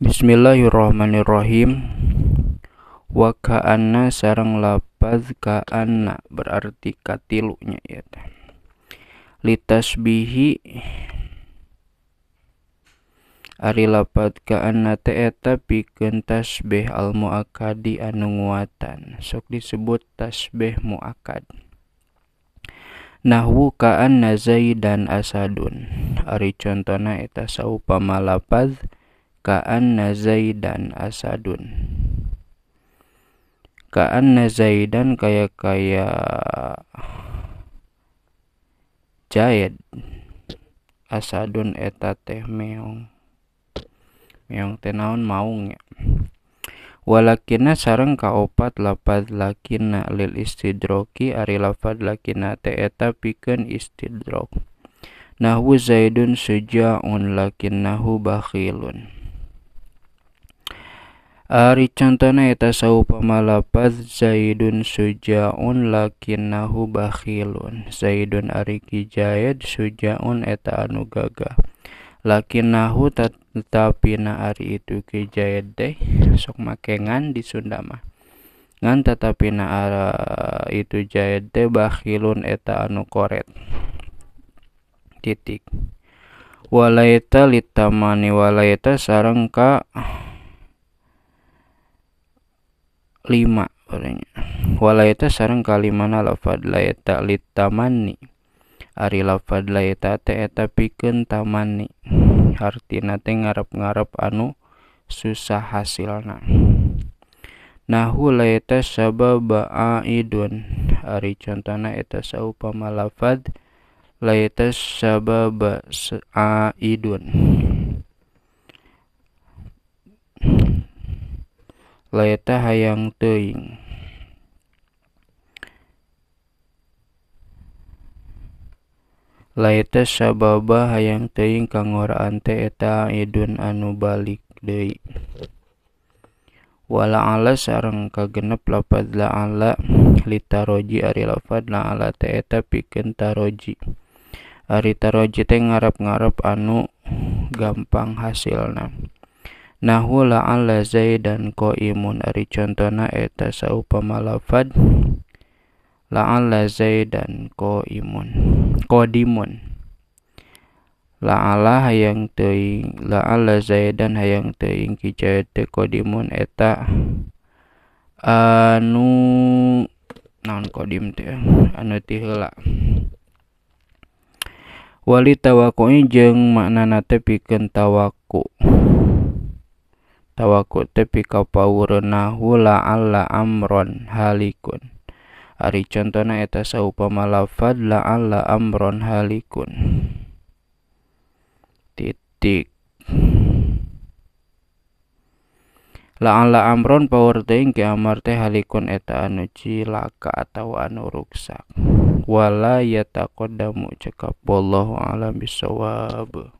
Bismillahirrahmanirrahim wa ka'anna sarang lapad ka'anna berarti katilunya ya litasbihi ari lapat ka'anna te'eta eh, Bikin tasbih al muakadi anunguatan sok disebut tasbih muakad nahwu ka'anna zaidan asadun ari contona eta saupama malapat. Kaan Ka'anna Zaidan asadun Kaan Ka'anna Zaidan kaya kaya Jaid asadun eta teh meong meong tenaun maung ya walakina sarang kaopat lapad lakina lil istidroki ari lapad lakina teh eta pikeun istidrok Nahu zaidun sujaun lakinnahu bakhilun Ari contohnya eta saupa lapaz Zaidun sujaun lakin nahu bakhilun. Zaidun ari kijahid sujaun eta anu gagah. lakin Lakinnahu na ari itu kijahid deh sok makengan di Sundama. mah. Ngan na ara itu jahid deh bakhilun eta anu koret. Titik. Walaita litamani walaita sarang 5 orangnya walayata sarang kalimana lafad layata litamani ari lafad layata te eta piken tamani arti nate ngarep-ngarep anu susah hasilna nahu layata sababa aidun ari contohna eta saupama lafad layata sababa aidun Laeta hayang teying. Laita sa baba hayang teing kanguraan teeta edun anu balik dey. Wala alas areng ka genep lapadla ala lta roji Ari lafat la ala teeta pikenta roji. Ari ta roje te ngarap- ngarap anu gampang hasil na. Nahu la'ala zaidan imun ari contona eta saupama lafad la'ala zaidan qaimun qadimun la'ala hayang teuing la'ala dan hayang teing kijaya teu qadimun eta anu naon qadim teh anu ti heula wali tawaku jeung maknana teh pikeun tawaku' tawakut tepi ka pawurna hula alla amron halikun ari contona eta saupama lafad la alla amron halikun titik la alla amron power ting ke amarte halikun eta anu cilaka atau anu ruksak wala yataqaddamu cekap wallahu alam bisawab